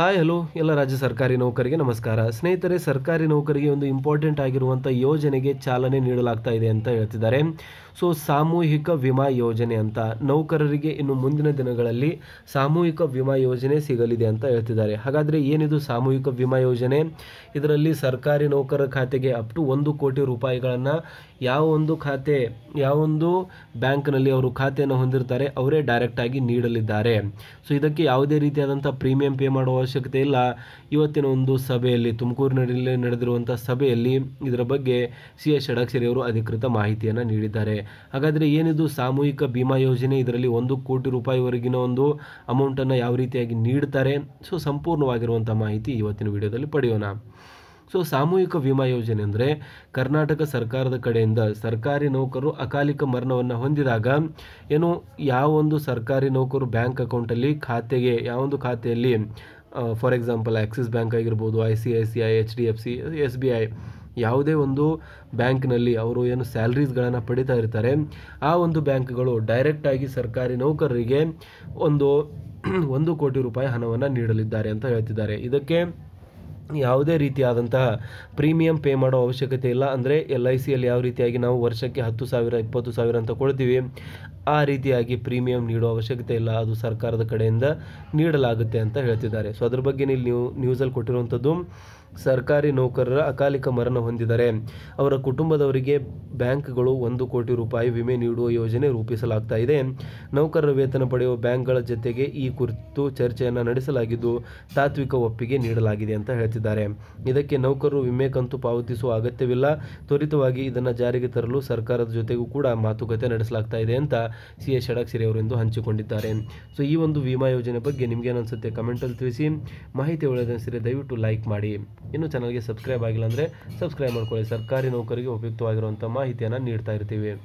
hi hello ಎಲ್ಲ ರಾಜ್ಯ ಸರ್ಕಾರಿ ನೌಕರಿಗೆ ನಮಸ್ಕಾರ ಸ್ನೇಹಿತರೆ ಸರ್ಕಾರಿ ನೌಕರಿಗೆ ಒಂದು ಇಂಪಾರ್ಟೆಂಟ್ ಆಗಿರುವಂಥ ಯೋಜನೆಗೆ ಚಾಲನೆ ನೀಡಲಾಗ್ತಾ ಇದೆ ಅಂತ ಹೇಳ್ತಿದ್ದಾರೆ ಸೊ ಸಾಮೂಹಿಕ ವಿಮಾ ಯೋಜನೆ ಅಂತ ನೌಕರರಿಗೆ ಇನ್ನು ಮುಂದಿನ ದಿನಗಳಲ್ಲಿ ಸಾಮೂಹಿಕ ವಿಮಾ ಯೋಜನೆ ಸಿಗಲಿದೆ ಅಂತ ಹೇಳ್ತಿದ್ದಾರೆ ಹಾಗಾದರೆ ಏನಿದು ಸಾಮೂಹಿಕ ವಿಮಾ ಯೋಜನೆ ಇದರಲ್ಲಿ ಸರ್ಕಾರಿ ನೌಕರರ ಖಾತೆಗೆ ಅಪ್ ಟು ಒಂದು ಕೋಟಿ ರೂಪಾಯಿಗಳನ್ನು ಯಾವ ಒಂದು ಖಾತೆ ಯಾವ ಒಂದು ಬ್ಯಾಂಕ್ನಲ್ಲಿ ಅವರು ಖಾತೆಯನ್ನು ಹೊಂದಿರ್ತಾರೆ ಅವರೇ ಡೈರೆಕ್ಟಾಗಿ ನೀಡಲಿದ್ದಾರೆ ಸೊ ಇದಕ್ಕೆ ಯಾವುದೇ ರೀತಿಯಾದಂಥ ಪ್ರೀಮಿಯಂ ಪೇ ಮಾಡುವ ಅವಶ್ಯಕತೆ ಇಲ್ಲ ಇವತ್ತಿನ ಒಂದು ಸಭೆಯಲ್ಲಿ ತುಮಕೂರಿನಲ್ಲಿ ನಡೆದಿರುವಂಥ ಸಭೆಯಲ್ಲಿ ಇದರ ಬಗ್ಗೆ ಸಿ ಎಸ್ ಷಡಾಕ್ಷರಿ ಅವರು ಅಧಿಕೃತ ಮಾಹಿತಿಯನ್ನು ನೀಡಿದ್ದಾರೆ ಹಾಗಾದರೆ ಏನಿದು ಸಾಮೂಹಿಕ ಬಿಮಾ ಯೋಜನೆ ಇದರಲ್ಲಿ ಒಂದು ಕೋಟಿ ರೂಪಾಯಿವರೆಗಿನ ಒಂದು ಅಮೌಂಟನ್ನು ಯಾವ ರೀತಿಯಾಗಿ ನೀಡ್ತಾರೆ ಸೊ ಸಂಪೂರ್ಣವಾಗಿರುವಂಥ ಮಾಹಿತಿ ಇವತ್ತಿನ ವಿಡಿಯೋದಲ್ಲಿ ಪಡೆಯೋಣ ಸೊ ಸಾಮೂಹಿಕ ವಿಮಾ ಯೋಜನೆ ಅಂದರೆ ಕರ್ನಾಟಕ ಸರ್ಕಾರದ ಕಡೆಯಿಂದ ಸರ್ಕಾರಿ ನೌಕರರು ಅಕಾಲಿಕ ಮರಣವನ್ನು ಹೊಂದಿದಾಗ ಏನು ಯಾವೊಂದು ಸರ್ಕಾರಿ ನೌಕರು ಬ್ಯಾಂಕ್ ಅಕೌಂಟಲ್ಲಿ ಖಾತೆಗೆ ಯಾವೊಂದು ಖಾತೆಯಲ್ಲಿ ಫಾರ್ ಎಕ್ಸಾಂಪಲ್ ಆ್ಯಕ್ಸಿಸ್ ಬ್ಯಾಂಕ್ ಆಗಿರ್ಬೋದು I C I C I H D F C S B I ಯಾವುದೇ ಒಂದು ಬ್ಯಾಂಕ್ನಲ್ಲಿ ಅವರು ಏನು ಸ್ಯಾಲ್ರೀಸ್ಗಳನ್ನು ಪಡಿತಾ ಇರ್ತಾರೆ ಆ ಒಂದು ಬ್ಯಾಂಕ್ಗಳು ಡೈರೆಕ್ಟಾಗಿ ಸರ್ಕಾರಿ ನೌಕರರಿಗೆ ಒಂದು ಒಂದು ಕೋಟಿ ರೂಪಾಯಿ ಹಣವನ್ನು ನೀಡಲಿದ್ದಾರೆ ಅಂತ ಹೇಳ್ತಿದ್ದಾರೆ ಇದಕ್ಕೆ ಯಾವುದೇ ರೀತಿಯಾದಂತಹ ಪ್ರೀಮಿಯಂ ಪೇ ಮಾಡೋ ಅವಶ್ಯಕತೆ ಇಲ್ಲ ಅಂದರೆ ಎಲ್ ಐ ಸಿಯಲ್ಲಿ ಯಾವ ರೀತಿಯಾಗಿ ನಾವು ವರ್ಷಕ್ಕೆ ಹತ್ತು ಸಾವಿರ ಇಪ್ಪತ್ತು ಸಾವಿರ ಅಂತ ಕೊಡ್ತೀವಿ ಆ ರೀತಿಯಾಗಿ ಪ್ರೀಮಿಯಂ ನೀಡೋ ಅವಶ್ಯಕತೆ ಇಲ್ಲ ಅದು ಸರ್ಕಾರದ ಕಡೆಯಿಂದ ನೀಡಲಾಗುತ್ತೆ ಅಂತ ಹೇಳ್ತಿದ್ದಾರೆ ಸೊ ಅದ್ರ ಬಗ್ಗೆ ನೀವು ನ್ಯೂಸಲ್ಲಿ ಕೊಟ್ಟಿರುವಂಥದ್ದು ಸರ್ಕಾರಿ ನೌಕರರ ಅಕಾಲಿಕ ಮರಣ ಹೊಂದಿದ್ದಾರೆ ಅವರ ಕುಟುಂಬದವರಿಗೆ ಬ್ಯಾಂಕ್ಗಳು ಒಂದು ಕೋಟಿ ರೂಪಾಯಿ ವಿಮೆ ನೀಡುವ ಯೋಜನೆ ರೂಪಿಸಲಾಗ್ತಾ ಇದೆ ನೌಕರರ ವೇತನ ಪಡೆಯುವ ಬ್ಯಾಂಕ್ಗಳ ಜೊತೆಗೆ ಈ ಕುರಿತು ಚರ್ಚೆಯನ್ನು ನಡೆಸಲಾಗಿದ್ದು ತಾತ್ವಿಕ ಒಪ್ಪಿಗೆ ನೀಡಲಾಗಿದೆ ಅಂತ ಹೇಳ್ತಿದ್ದಾರೆ ತಿಳಿಸಿದ್ದಾರೆ ಇದಕ್ಕೆ ನೌಕರರು ವಿಮೆ ಕಂತು ಪಾವತಿಸುವ ಅಗತ್ಯವಿಲ್ಲ ತ್ವರಿತವಾಗಿ ಇದನ್ನು ಜಾರಿಗೆ ತರಲು ಸರ್ಕಾರದ ಜೊತೆಗೂ ಕೂಡ ಮಾತುಕತೆ ನಡೆಸಲಾಗ್ತಾ ಇದೆ ಅಂತ ಸಿ ಎಸ್ ಷಡಾಕ್ಷರಿ ಅವರಿಂದು ಹಂಚಿಕೊಂಡಿದ್ದಾರೆ ಸೊ ಈ ಒಂದು ವಿಮಾ ಯೋಜನೆ ಬಗ್ಗೆ ನಿಮಗೆ ಅನಿಸುತ್ತೆ ಕಮೆಂಟಲ್ಲಿ ತಿಳಿಸಿ ಮಾಹಿತಿ ಒಳ್ಳೆಯದನಿಸಿದರೆ ದಯವಿಟ್ಟು ಲೈಕ್ ಮಾಡಿ ಇನ್ನು ಚಾನಲ್ಗೆ ಸಬ್ಸ್ಕ್ರೈಬ್ ಆಗಿಲ್ಲ ಅಂದರೆ ಸಬ್ಸ್ಕ್ರೈಬ್ ಮಾಡ್ಕೊಳ್ಳಿ ಸರ್ಕಾರಿ ನೌಕರಿಗೆ ಉಪಯುಕ್ತವಾಗಿರುವಂಥ ಮಾಹಿತಿಯನ್ನು ನೀಡ್ತಾ ಇರ್ತೀವಿ